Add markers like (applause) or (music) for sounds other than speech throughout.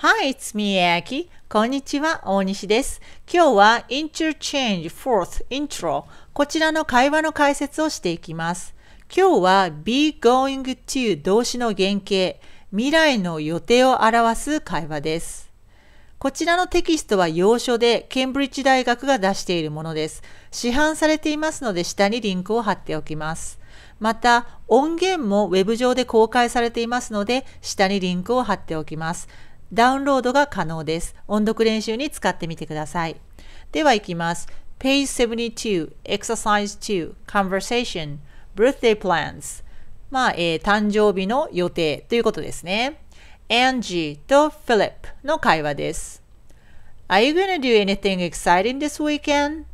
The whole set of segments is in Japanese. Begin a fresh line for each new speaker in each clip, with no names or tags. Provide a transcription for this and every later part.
Hi, it's Miyaki. こんにちは、大西です。今日は Interchange Fourth Intro こちらの会話の解説をしていきます。今日は be going to 動詞の原型、未来の予定を表す会話です。こちらのテキストは要所でケンブリッジ大学が出しているものです。市販されていますので下にリンクを貼っておきます。また音源も Web 上で公開されていますので下にリンクを貼っておきます。ダウンロードが可能です。音読練習に使ってみてください。では行きます。Page 72 Exercise 2 Conversation Birthday Plans まあ、えー、誕生日の予定ということですね。Angie と Philip の会話です。Are you gonna do anything exciting this weekend?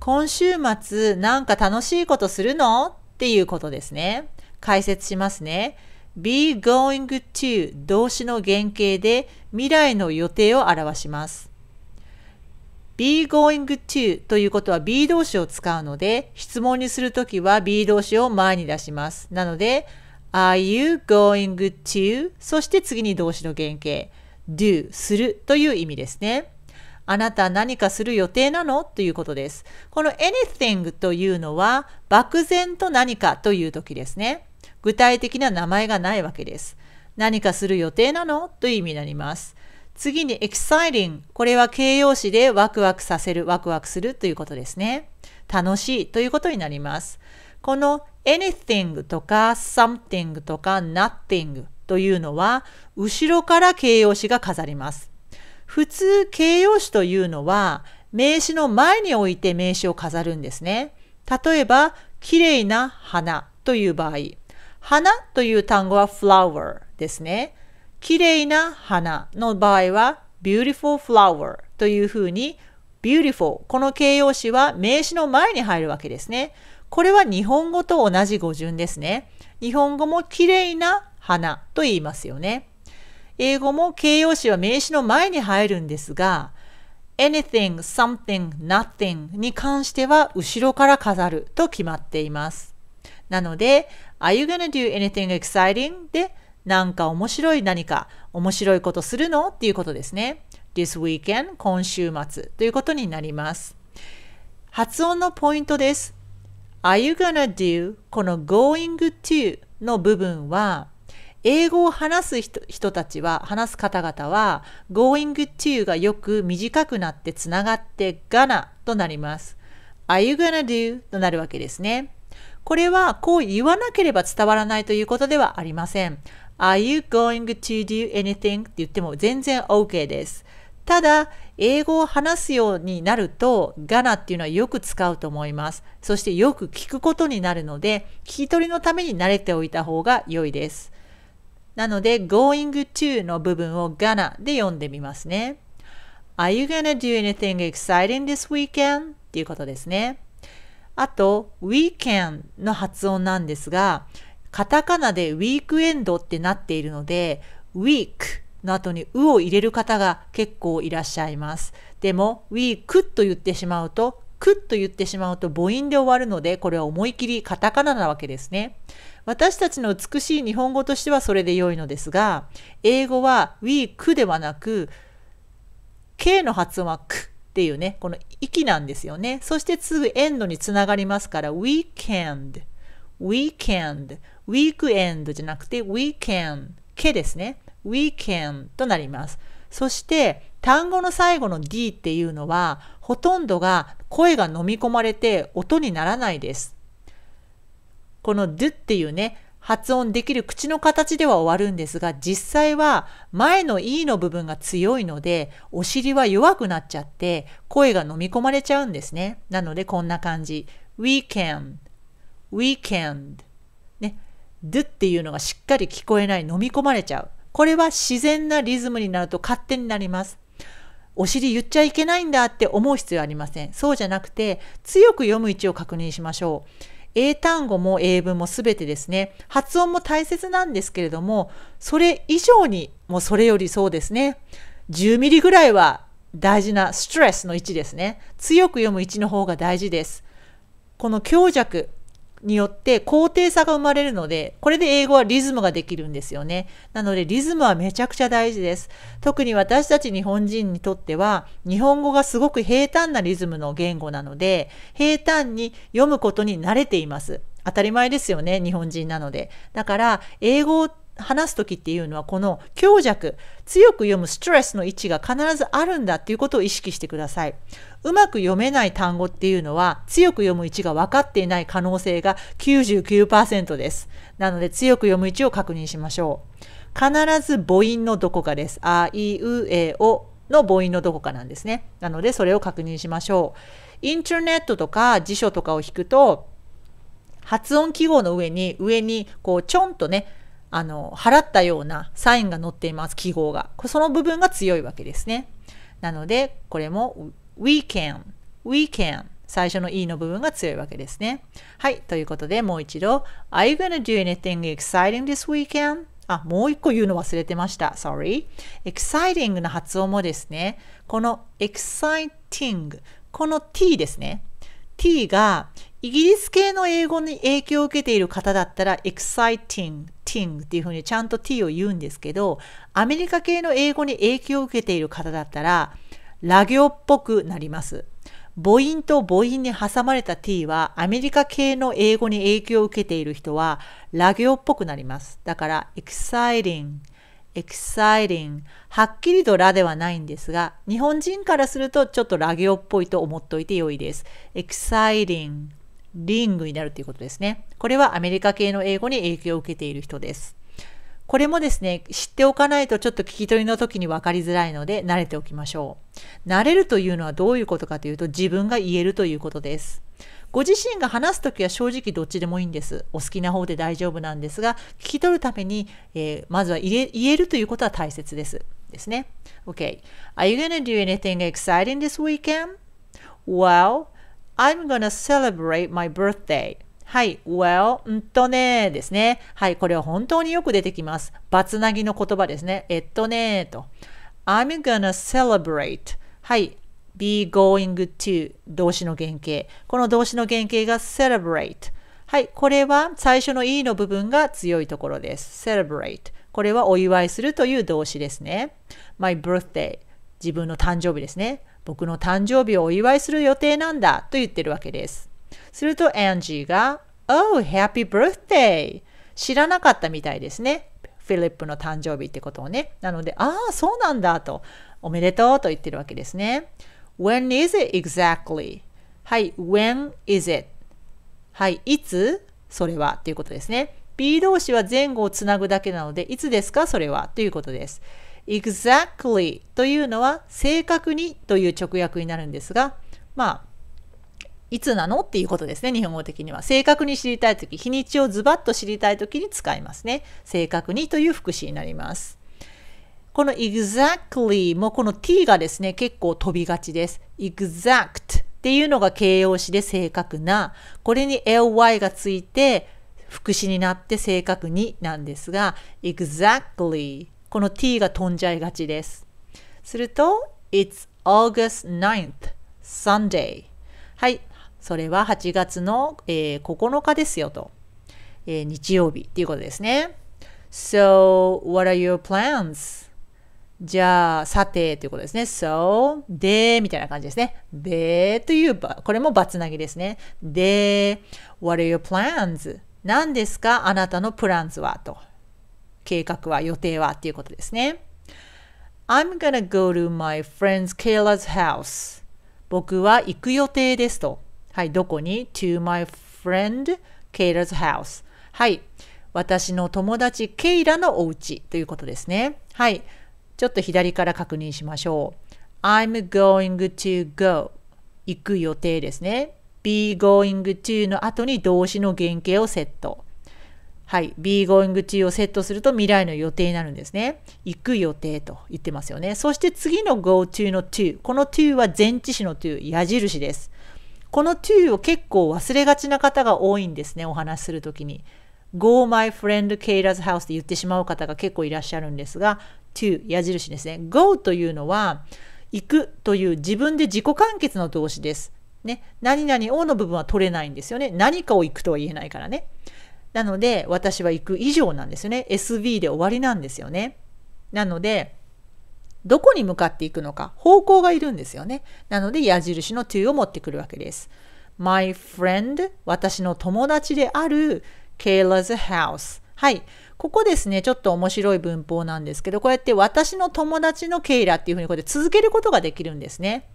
今週末なんか楽しいことするのっていうことですね。解説しますね。be going to 動詞の原型で未来の予定を表します。be going to ということは be 動詞を使うので質問にするときは be 動詞を前に出します。なので are you going to そして次に動詞の原型 do するという意味ですね。あなた何かする予定なのということです。この anything というのは漠然と何かという時ですね。具体的な名前がないわけです。何かする予定なのという意味になります。次に exciting。これは形容詞でワクワクさせる、ワクワクするということですね。楽しいということになります。この anything とか something とか nothing というのは後ろから形容詞が飾ります。普通形容詞というのは名詞の前に置いて名詞を飾るんですね。例えば、綺麗な花という場合。花という単語は flower ですね。綺麗な花の場合は beautiful flower というふうに beautiful この形容詞は名詞の前に入るわけですね。これは日本語と同じ語順ですね。日本語も綺麗な花と言いますよね。英語も形容詞は名詞の前に入るんですが anything, something, nothing に関しては後ろから飾ると決まっています。なので Are you gonna do anything exciting? で、なんか面白い何か、面白いことするのっていうことですね。This weekend 今週末ということになります。発音のポイントです。Are you gonna do この going to の部分は英語を話す人たちは話す方々は going to がよく短くなってつながって gonna となります。Are you gonna do となるわけですね。これはこう言わなければ伝わらないということではありません。Are you going to do anything? って言っても全然 OK です。ただ、英語を話すようになると、がなっていうのはよく使うと思います。そしてよく聞くことになるので、聞き取りのために慣れておいた方が良いです。なので、going to の部分をがなで読んでみますね。Are you gonna do anything exciting this weekend? っていうことですね。あと、weekend の発音なんですが、カタカナでウィークエンドってなっているので、ウィークの後にうを入れる方が結構いらっしゃいます。でも、ウィークと言ってしまうと、クッと言ってしまうと母音で終わるので、これは思い切りカタカナなわけですね。私たちの美しい日本語としてはそれで良いのですが、英語はウィークではなく、K の発音はクっていうね、この息なんですよね。そしてすぐエンドにつながりますから、weekend, weekend, weekend じゃなくて weekend、けですね。weekend となります。そして単語の最後の d っていうのはほとんどが声が飲み込まれて音にならないです。この d っていうね、発音できる口の形では終わるんですが、実際は前の E の部分が強いので、お尻は弱くなっちゃって、声が飲み込まれちゃうんですね。なのでこんな感じ。weekend, weekend ね。d っていうのがしっかり聞こえない、飲み込まれちゃう。これは自然なリズムになると勝手になります。お尻言っちゃいけないんだって思う必要ありません。そうじゃなくて、強く読む位置を確認しましょう。英単語も英文も全てですね発音も大切なんですけれどもそれ以上にもうそれよりそうですね10ミリぐらいは大事なストレスの位置ですね強く読む位置の方が大事ですこの強弱によって高低差が生まれるので、これで英語はリズムができるんですよね。なのでリズムはめちゃくちゃ大事です。特に私たち日本人にとっては、日本語がすごく平坦なリズムの言語なので、平坦に読むことに慣れています。当たり前ですよね、日本人なので。だから、英語って話す時っていうのはこの強弱強く読むストレスの位置が必ずあるんだっていうことを意識してくださいうまく読めない単語っていうのは強く読む位置が分かっていない可能性が99%ですなので強く読む位置を確認しましょう必ず母音のどこかですあいうえおの母音のどこかなんですねなのでそれを確認しましょうインターネットとか辞書とかを引くと発音記号の上に上にこうちょんとねあの払ったようなサインが載っています記号がその部分が強いわけですねなのでこれも we can we can 最初の E の部分が強いわけですね。はい。ということで、もう一度。Are you gonna do anything exciting this weekend? あ、もう一個言うの忘れてました。Sorry。exciting の発音もですね、この exciting、この t ですね。t がイギリス系の英語に影響を受けている方だったら exciting, ting っていうふうにちゃんと t を言うんですけど、アメリカ系の英語に影響を受けている方だったら、ラ行っぽくなります。母音と母音に挟まれた t はアメリカ系の英語に影響を受けている人はラ行っぽくなります。だから exciting, exciting はっきりとラではないんですが日本人からするとちょっとラ行っぽいと思っておいて良いです。exciting リングになるということですね。これはアメリカ系の英語に影響を受けている人です。これもですね、知っておかないとちょっと聞き取りの時に分かりづらいので慣れておきましょう。慣れるというのはどういうことかというと自分が言えるということです。ご自身が話す時は正直どっちでもいいんです。お好きな方で大丈夫なんですが、聞き取るために、えー、まずは言えるということは大切です。ですね。OK。Are you gonna do anything exciting this weekend? Well, I'm gonna celebrate my birthday. はい。well, んとねですね。はい。これは本当によく出てきます。バツナギの言葉ですね。えっとねと。I'm gonna celebrate. はい。be going to 動詞の原型。この動詞の原型が celebrate。はい。これは最初の e の部分が強いところです。celebrate。これはお祝いするという動詞ですね。my birthday。自分の誕生日ですね。僕の誕生日をお祝いする予定なんだと言ってるわけです。すると、アンジーが、Oh, happy birthday! 知らなかったみたいですね。フィリップの誕生日ってことをね。なので、ああ、そうなんだと、おめでとうと言ってるわけですね。When is it exactly? はい、when is it? はい、いつそれはということですね。B 動詞は前後をつなぐだけなので、いつですかそれはということです。exactly というのは正確にという直訳になるんですが、まあ、いつなのっていうことですね、日本語的には。正確に知りたい時、日にちをズバッと知りたい時に使いますね。正確にという副詞になります。この exactly もこの t がですね、結構飛びがちです。exact っていうのが形容詞で正確な。これに ly がついて副詞になって正確になんですが、exactly この t が飛んじゃいがちです。すると、It's August 9th, Sunday. はい、それは8月の、えー、9日ですよと、えー、日曜日っていうことですね。So, what are your plans? じゃあ、さてということですね。So, で、みたいな感じですね。で、という、これもバツなぎですね。で、what are your plans? 何ですかあなたのプランズはと。計画は予定はっていうことですね。I'm gonna go to my friend's Kayla's house. 僕は行く予定ですと。はい、どこに ?to my friend Kayla's house. はい、私の友達ケイラのお家ということですね。はい、ちょっと左から確認しましょう。I'm going to go 行く予定ですね。be going to の後に動詞の原型をセット。はい、be going to をセットすると未来の予定になるんですね。行く予定と言ってますよね。そして次の go to の to。この to は前置詞の to、矢印です。この to を結構忘れがちな方が多いんですね、お話しするときに。go my friend Kayla's house って言ってしまう方が結構いらっしゃるんですが、to 矢印ですね。go というのは行くという自分で自己完結の動詞です。ね、何々をの部分は取れないんですよね。何かを行くとは言えないからね。なので、私は行く以上なんですよね。SV で終わりなんですよね。なので、どこに向かっていくのか、方向がいるんですよね。なので、矢印の to を持ってくるわけです。My friend 私の友達である Kayla's house はい。ここですね、ちょっと面白い文法なんですけど、こうやって私の友達のケイラっていうふうにこうやって続けることができるんですね。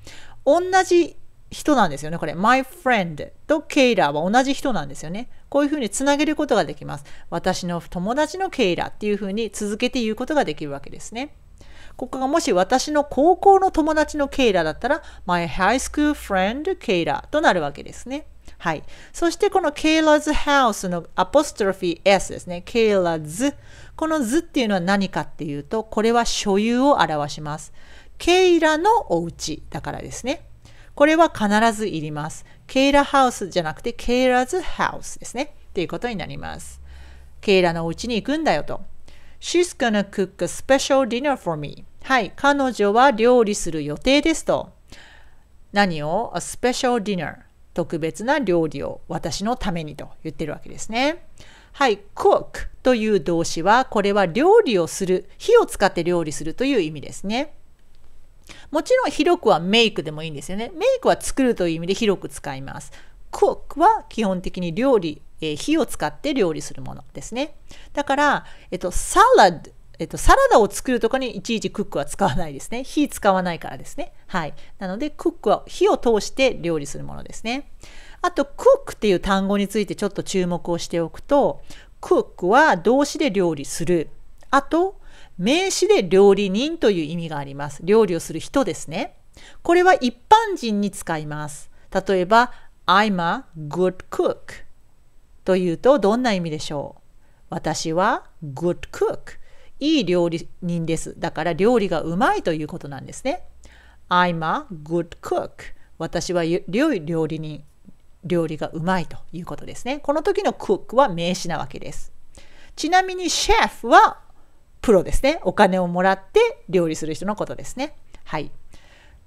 同じ人なんですよね。これ、my friend とケイラーは同じ人なんですよね。こういうふうにつなげることができます。私の友達のケイラーっていうふうに続けて言うことができるわけですね。ここがもし私の高校の友達のケイラーだったら、my high school friend ケイラーとなるわけですね。はい。そしてこのケイラ l a s House のアポストロフィー S ですね。ケイラ l s この図っていうのは何かっていうと、これは所有を表します。ケイラのお家だからですね。これは必ずいります。ケイラハウスじゃなくてケイラズハウスですね。っていうことになります。ケイラのお家に行くんだよと。She's gonna cook a special dinner for me. はい、彼女は料理する予定ですと。何を ?A special dinner。特別な料理を私のためにと言ってるわけですね。はい、cook という動詞は、これは料理をする、火を使って料理するという意味ですね。もちろん広くはメイクでもいいんですよね。メイクは作るという意味で広く使います。cook は基本的に料理、えー、火を使って料理するものですね。だから、えっと、サラダ、えっと、サラダを作るとかにいちいちクックは使わないですね。火使わないからですね。はい。なので、クックは火を通して料理するものですね。あと、クックっていう単語についてちょっと注目をしておくと、クックは動詞で料理する。あと、名詞で料理人という意味があります。料理をする人ですね。これは一般人に使います。例えば、I'm a good cook というとどんな意味でしょう私は good cook いい料理人です。だから料理がうまいということなんですね。I'm a good cook 私は良い料理人。料理がうまいということですね。この時の cook は名詞なわけです。ちなみにシェフはプロですね。お金をもらって料理する人のことですね。はい。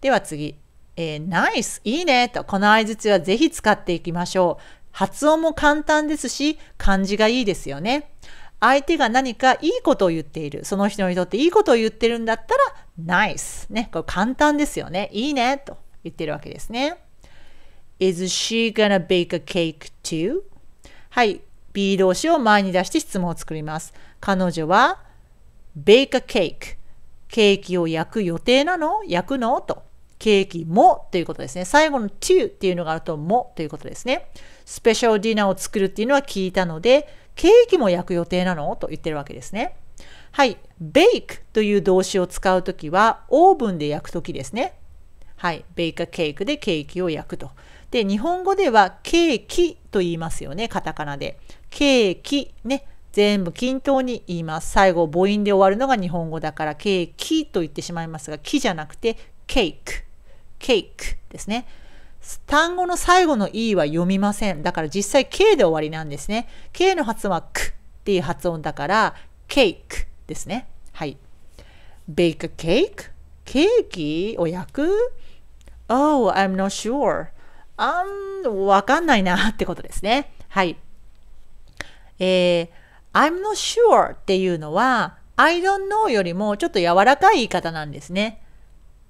では次。えー、ナイスいいねと、この相づちはぜひ使っていきましょう。発音も簡単ですし、漢字がいいですよね。相手が何かいいことを言っている、その人にとっていいことを言ってるんだったら、ナイス。ね、これ簡単ですよね。いいねと言ってるわけですね。Is she gonna bake a cake too? はい、B 動詞を前に出して質問を作ります。彼女は bake a cake ケーキを焼く予定なの焼くのとケーキもということですね。最後の to っていうのがあるともということですね。スペシャルディナーを作るっていうのは聞いたので、ケーキも焼く予定なのと言ってるわけですね。はい。bake という動詞を使うときは、オーブンで焼くときですね。はい。bake a cake でケーキを焼くと。で、日本語ではケーキと言いますよね。カタカナで。ケーキね。全部均等に言います。最後、母音で終わるのが日本語だから、ケーキと言ってしまいますが、木じゃなくて、ケーク。ケークですね。単語の最後の E は読みません。だから実際 K で終わりなんですね。K の発音はクっていう発音だから、ケークですね。はい。ベイクケー e ケーキを焼く ?Oh, I'm not sure. あん、わかんないなってことですね。はい。えー I'm not sure っていうのは I don't know よりもちょっと柔らかい言い方なんですね。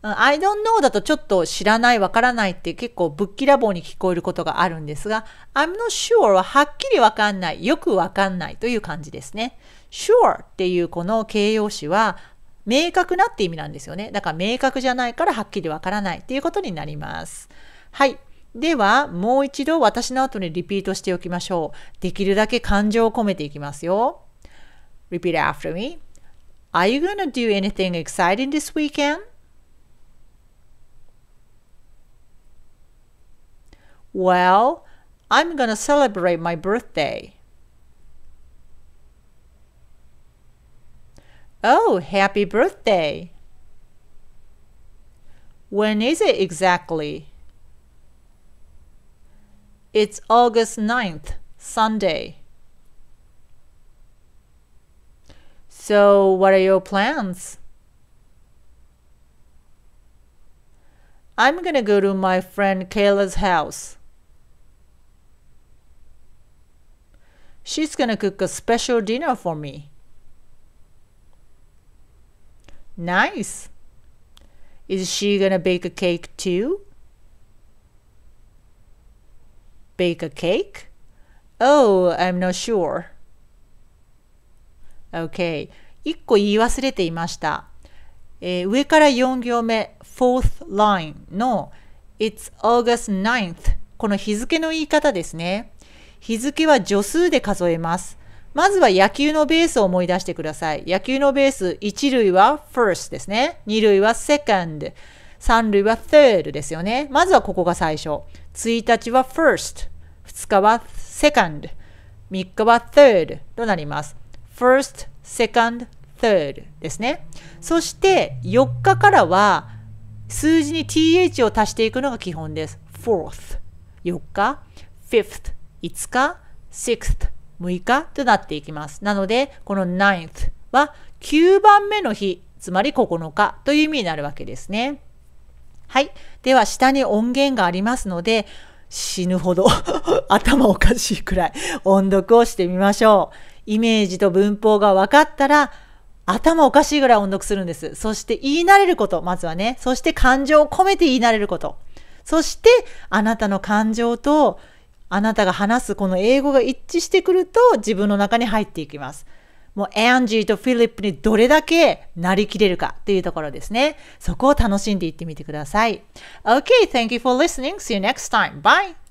I don't know だとちょっと知らない、わからないって結構ぶっきらぼうに聞こえることがあるんですが、I'm not sure ははっきりわかんない、よくわかんないという感じですね。sure っていうこの形容詞は明確なって意味なんですよね。だから明確じゃないからはっきりわからないっていうことになります。はい。では、もう一度私の後にリピートしておきましょう。できるだけ感情を込めていきますよ。Repeat after me. Are you gonna do anything exciting this weekend? Well, I'm gonna celebrate my birthday. Oh, happy birthday! When is it exactly? It's August 9th, Sunday. So, what are your plans? I'm gonna go to my friend Kayla's house. She's gonna cook a special dinner for me. Nice. Is she gonna bake a cake too? bake a cake? Oh, I'm not sure. Okay. 一個言い忘れていました。えー、上から4行目、fourth line の It's August 9th この日付の言い方ですね。日付は助数で数えます。まずは野球のベースを思い出してください。野球のベース、1塁は first ですね。2塁は second。三類は third ですよね。まずはここが最初。1日は first。2日は second。3日は third となります。first, second, third ですね。そして4日からは数字に th を足していくのが基本です。fourth 4日、fifth 5日、sixth 6日となっていきます。なので、この ninth は9番目の日、つまり9日という意味になるわけですね。はい。では、下に音源がありますので、死ぬほど (laughs) 頭おかしいくらい音読をしてみましょう。イメージと文法が分かったら、頭おかしいぐらい音読するんです。そして言い慣れること、まずはね。そして感情を込めて言い慣れること。そして、あなたの感情と、あなたが話すこの英語が一致してくると自分の中に入っていきます。もうエンジーとフィリップにどれだけなりきれるかというところですね。そこを楽しんでいってみてください。Okay, thank you for listening. See you next time. Bye!